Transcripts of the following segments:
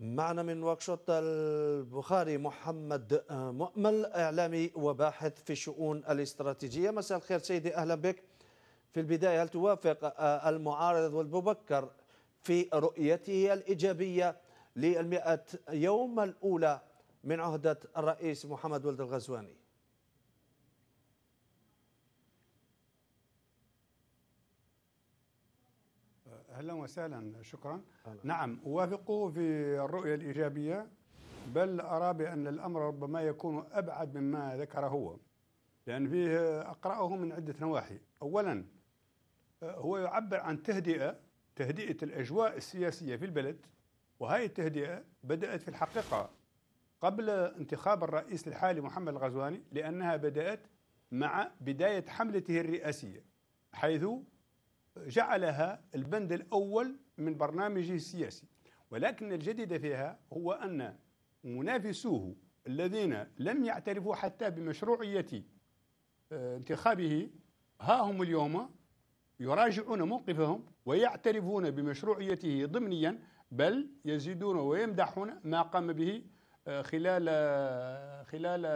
معنا من وكشوت البخاري محمد آه، مؤمل إعلامي وباحث في الشؤون الاستراتيجية مساء الخير سيدي أهلا بك في البداية هل توافق آه، المعارض والمبكر في رؤيته الإيجابية للمئة يوم الأولى من عهدة الرئيس محمد ولد الغزواني أهلا وسهلا شكرا أهلا. نعم أوافقه في الرؤية الإيجابية بل أرى بأن الأمر ربما يكون أبعد مما ذكر هو لأن فيه أقرأه من عدة نواحي أولا هو يعبر عن تهدئة تهدئة الأجواء السياسية في البلد وهذه التهدئة بدأت في الحقيقة قبل انتخاب الرئيس الحالي محمد الغزواني لأنها بدأت مع بداية حملته الرئاسية حيث جعلها البند الأول من برنامجه السياسي ولكن الجديد فيها هو أن منافسوه الذين لم يعترفوا حتى بمشروعية آه، انتخابه ها هم اليوم يراجعون موقفهم ويعترفون بمشروعيته ضمنيا بل يزيدون ويمدحون ما قام به آه، خلال آه، خلال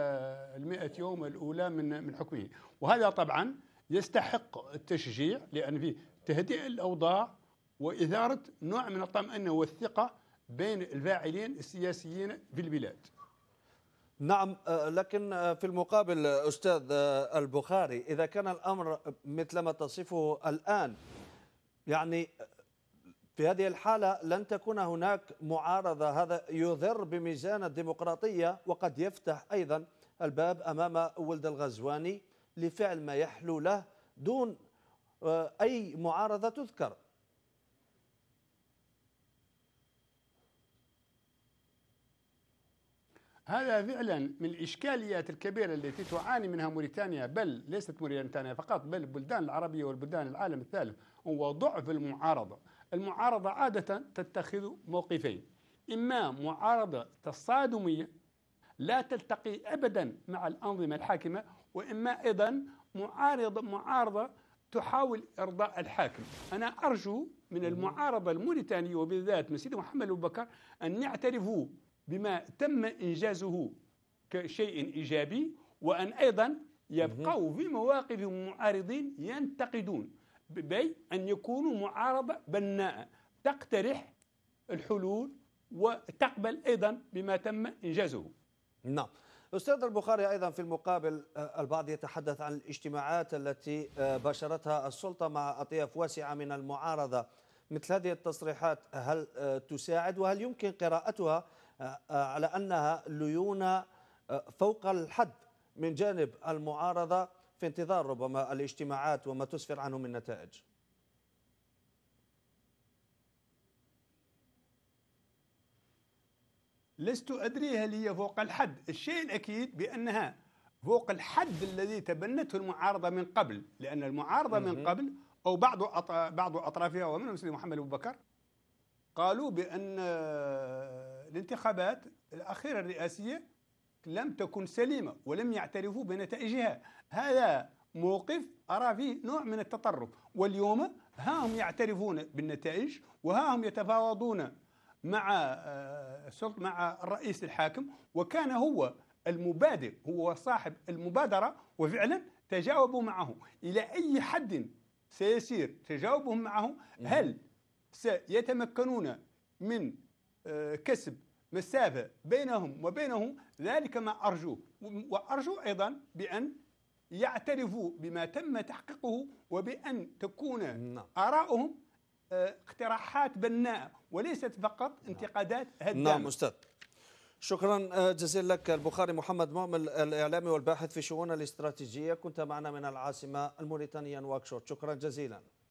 المئة يوم الأولى من من حكمه وهذا طبعا يستحق التشجيع لأن فيه تهدئة الأوضاع وإثارة نوع من الطمانه والثقة بين الفاعلين السياسيين في البلاد نعم آه، لكن آه، في المقابل آه، أستاذ البخاري إذا كان الأمر مثل ما تصفه الآن يعني في هذه الحالة لن تكون هناك معارضة هذا يضر بميزان الديمقراطية وقد يفتح أيضا الباب أمام ولد الغزواني لفعل ما يحلو له دون آه، أي معارضة تذكر هذا فعلا من الإشكاليات الكبيرة التي تعاني منها موريتانيا بل ليست موريتانيا فقط بل البلدان العربية والبلدان العالم الثالث هو ضعف المعارضة المعارضة عادة تتخذ موقفين إما معارضة تصادمية لا تلتقي أبدا مع الأنظمة الحاكمة وإما أيضا معارضة معارضة تحاول إرضاء الحاكم أنا أرجو من المعارضة الموريتانية وبالذات من سيدي محمد أبو بكر أن يعترفوا بما تم إنجازه كشيء إيجابي وأن أيضا يبقوا في مواقف معارضين ينتقدون بي أن يكونوا معارضة بناءة تقترح الحلول وتقبل أيضا بما تم إنجازه نعم أستاذ البخاري أيضا في المقابل آه، البعض يتحدث عن الاجتماعات التي آه، باشرتها السلطة مع أطياف واسعة من المعارضة مثل هذه التصريحات هل آه، تساعد وهل يمكن قراءتها على أنها ليونة فوق الحد من جانب المعارضة في انتظار ربما الاجتماعات وما تسفر عنه من نتائج لست أدري هل هي فوق الحد الشيء الأكيد بأنها فوق الحد الذي تبنته المعارضة من قبل لأن المعارضة من قبل أو بعض بعض أطرافها ومنهم سيدي محمد أبو بكر قالوا بأن الانتخابات الأخيرة الرئاسية لم تكن سليمة ولم يعترفوا بنتائجها هذا موقف أرى فيه نوع من التطرف واليوم ها هم يعترفون بالنتائج وها هم يتفاوضون مع آه، السلطة مع الرئيس الحاكم وكان هو المبادر هو صاحب المبادرة وفعلا تجاوبوا معه إلى أي حد سيسير تجاوبهم معه هل سيتمكنون من آه، كسب مسافة بينهم وبينه ذلك ما أرجوه وأرجو أيضا بأن يعترفوا بما تم تحقيقه وبأن تكون نعم. آراؤهم اقتراحات بناءه وليست فقط انتقادات هدامه نعم استاذ شكرا آه، جزيلا لك البخاري محمد مؤمل الاعلامي والباحث في شؤون الاستراتيجيه كنت معنا من العاصمه الموريتانيه نواكشوط شكرا جزيلا